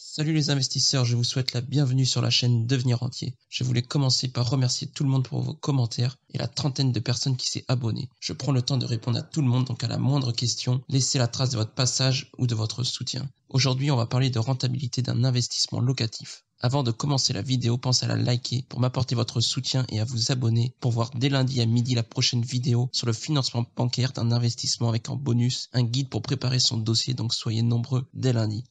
Salut les investisseurs, je vous souhaite la bienvenue sur la chaîne Devenir Entier. Je voulais commencer par remercier tout le monde pour vos commentaires et la trentaine de personnes qui s'est abonnée. Je prends le temps de répondre à tout le monde, donc à la moindre question, laissez la trace de votre passage ou de votre soutien. Aujourd'hui, on va parler de rentabilité d'un investissement locatif. Avant de commencer la vidéo, pensez à la liker pour m'apporter votre soutien et à vous abonner pour voir dès lundi à midi la prochaine vidéo sur le financement bancaire d'un investissement avec en bonus un guide pour préparer son dossier, donc soyez nombreux dès lundi.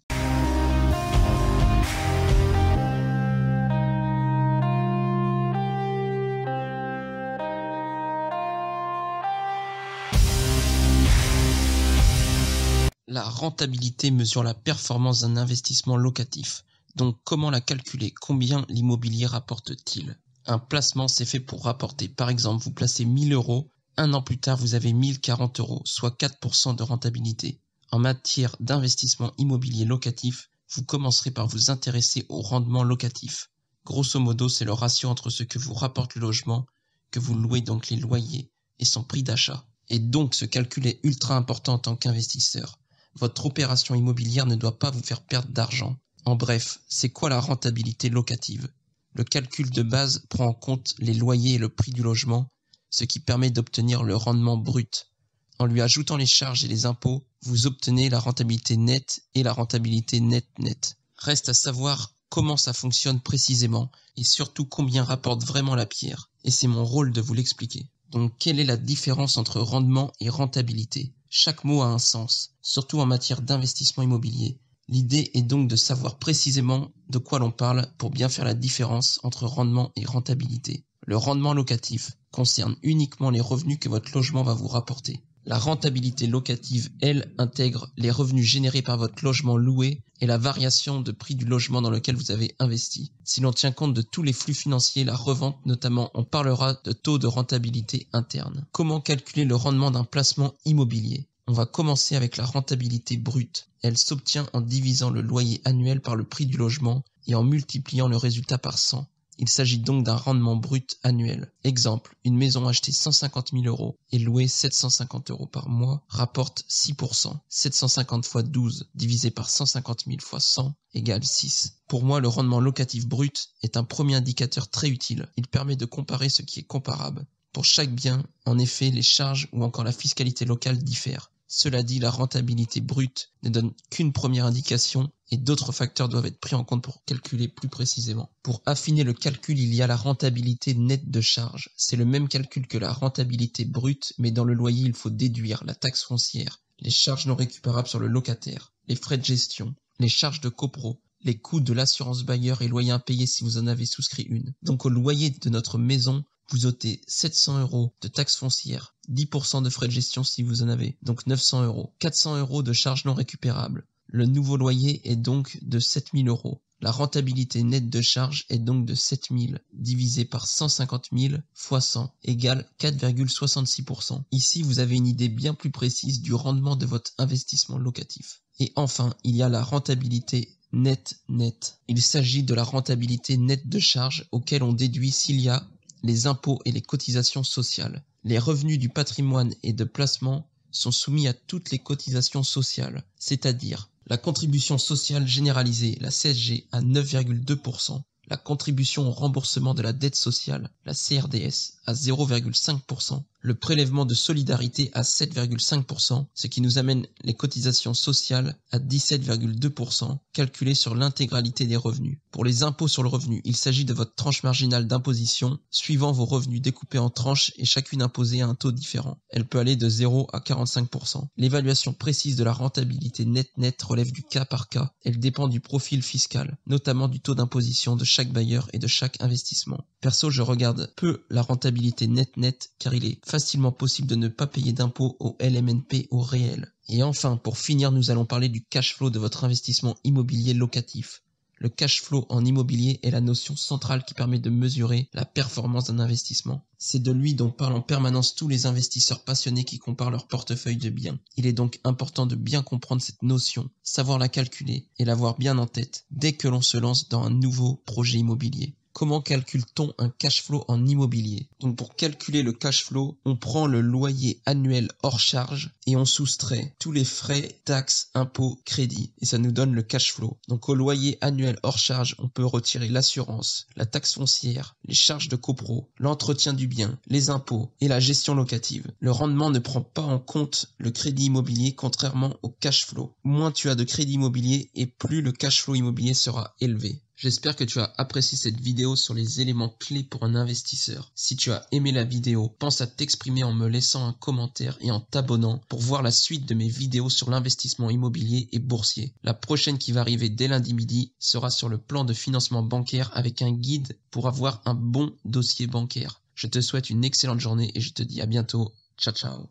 La rentabilité mesure la performance d'un investissement locatif. Donc comment la calculer Combien l'immobilier rapporte-t-il Un placement, c'est fait pour rapporter. Par exemple, vous placez 1000 euros, un an plus tard, vous avez 1040 euros, soit 4% de rentabilité. En matière d'investissement immobilier locatif, vous commencerez par vous intéresser au rendement locatif. Grosso modo, c'est le ratio entre ce que vous rapporte le logement, que vous louez donc les loyers, et son prix d'achat. Et donc ce calcul est ultra important en tant qu'investisseur. Votre opération immobilière ne doit pas vous faire perdre d'argent. En bref, c'est quoi la rentabilité locative Le calcul de base prend en compte les loyers et le prix du logement, ce qui permet d'obtenir le rendement brut. En lui ajoutant les charges et les impôts, vous obtenez la rentabilité nette et la rentabilité nette nette. Reste à savoir comment ça fonctionne précisément et surtout combien rapporte vraiment la pierre. Et c'est mon rôle de vous l'expliquer. Donc quelle est la différence entre rendement et rentabilité chaque mot a un sens, surtout en matière d'investissement immobilier. L'idée est donc de savoir précisément de quoi l'on parle pour bien faire la différence entre rendement et rentabilité. Le rendement locatif concerne uniquement les revenus que votre logement va vous rapporter. La rentabilité locative, elle, intègre les revenus générés par votre logement loué et la variation de prix du logement dans lequel vous avez investi. Si l'on tient compte de tous les flux financiers, la revente notamment, on parlera de taux de rentabilité interne. Comment calculer le rendement d'un placement immobilier On va commencer avec la rentabilité brute. Elle s'obtient en divisant le loyer annuel par le prix du logement et en multipliant le résultat par 100. Il s'agit donc d'un rendement brut annuel. Exemple, une maison achetée 150 000 euros et louée 750 euros par mois rapporte 6%. 750 x 12 divisé par 150 000 x 100 égale 6. Pour moi, le rendement locatif brut est un premier indicateur très utile. Il permet de comparer ce qui est comparable. Pour chaque bien, en effet, les charges ou encore la fiscalité locale diffèrent. Cela dit, la rentabilité brute ne donne qu'une première indication et d'autres facteurs doivent être pris en compte pour calculer plus précisément. Pour affiner le calcul, il y a la rentabilité nette de charges. C'est le même calcul que la rentabilité brute, mais dans le loyer, il faut déduire la taxe foncière, les charges non récupérables sur le locataire, les frais de gestion, les charges de copro, les coûts de l'assurance bailleur et loyer impayé si vous en avez souscrit une. Donc au loyer de notre maison, vous ôtez 700 euros de taxes foncières, 10% de frais de gestion si vous en avez, donc 900 euros, 400 euros de charges non récupérables, le nouveau loyer est donc de 7000 euros. La rentabilité nette de charge est donc de 7000 divisé par 150 000 fois 100 égale 4,66%. Ici, vous avez une idée bien plus précise du rendement de votre investissement locatif. Et enfin, il y a la rentabilité nette nette. Il s'agit de la rentabilité nette de charge auquel on déduit s'il y a les impôts et les cotisations sociales. Les revenus du patrimoine et de placement sont soumis à toutes les cotisations sociales, c'est-à-dire la contribution sociale généralisée, la CSG, à 9,2%, la contribution au remboursement de la dette sociale, la CRDS, à 0,5%, le prélèvement de solidarité à 7,5%, ce qui nous amène les cotisations sociales à 17,2%, calculées sur l'intégralité des revenus. Pour les impôts sur le revenu, il s'agit de votre tranche marginale d'imposition, suivant vos revenus découpés en tranches et chacune imposée à un taux différent. Elle peut aller de 0 à 45%. L'évaluation précise de la rentabilité net-net relève du cas par cas. Elle dépend du profil fiscal, notamment du taux d'imposition de chaque bailleur et de chaque investissement. Perso, je regarde peu la rentabilité net-net car il est facilement possible de ne pas payer d'impôts au LMNP au réel. Et enfin, pour finir, nous allons parler du cash flow de votre investissement immobilier locatif. Le cash flow en immobilier est la notion centrale qui permet de mesurer la performance d'un investissement. C'est de lui dont parlent en permanence tous les investisseurs passionnés qui comparent leur portefeuille de biens. Il est donc important de bien comprendre cette notion, savoir la calculer et l'avoir bien en tête dès que l'on se lance dans un nouveau projet immobilier. Comment calcule-t-on un cash flow en immobilier Donc pour calculer le cash flow, on prend le loyer annuel hors charge et on soustrait tous les frais, taxes, impôts, crédits et ça nous donne le cash flow. Donc au loyer annuel hors charge, on peut retirer l'assurance, la taxe foncière, les charges de copro, l'entretien du bien, les impôts et la gestion locative. Le rendement ne prend pas en compte le crédit immobilier contrairement au cash flow. Moins tu as de crédit immobilier et plus le cash flow immobilier sera élevé. J'espère que tu as apprécié cette vidéo sur les éléments clés pour un investisseur. Si tu as aimé la vidéo, pense à t'exprimer en me laissant un commentaire et en t'abonnant pour voir la suite de mes vidéos sur l'investissement immobilier et boursier. La prochaine qui va arriver dès lundi midi sera sur le plan de financement bancaire avec un guide pour avoir un bon dossier bancaire. Je te souhaite une excellente journée et je te dis à bientôt. Ciao ciao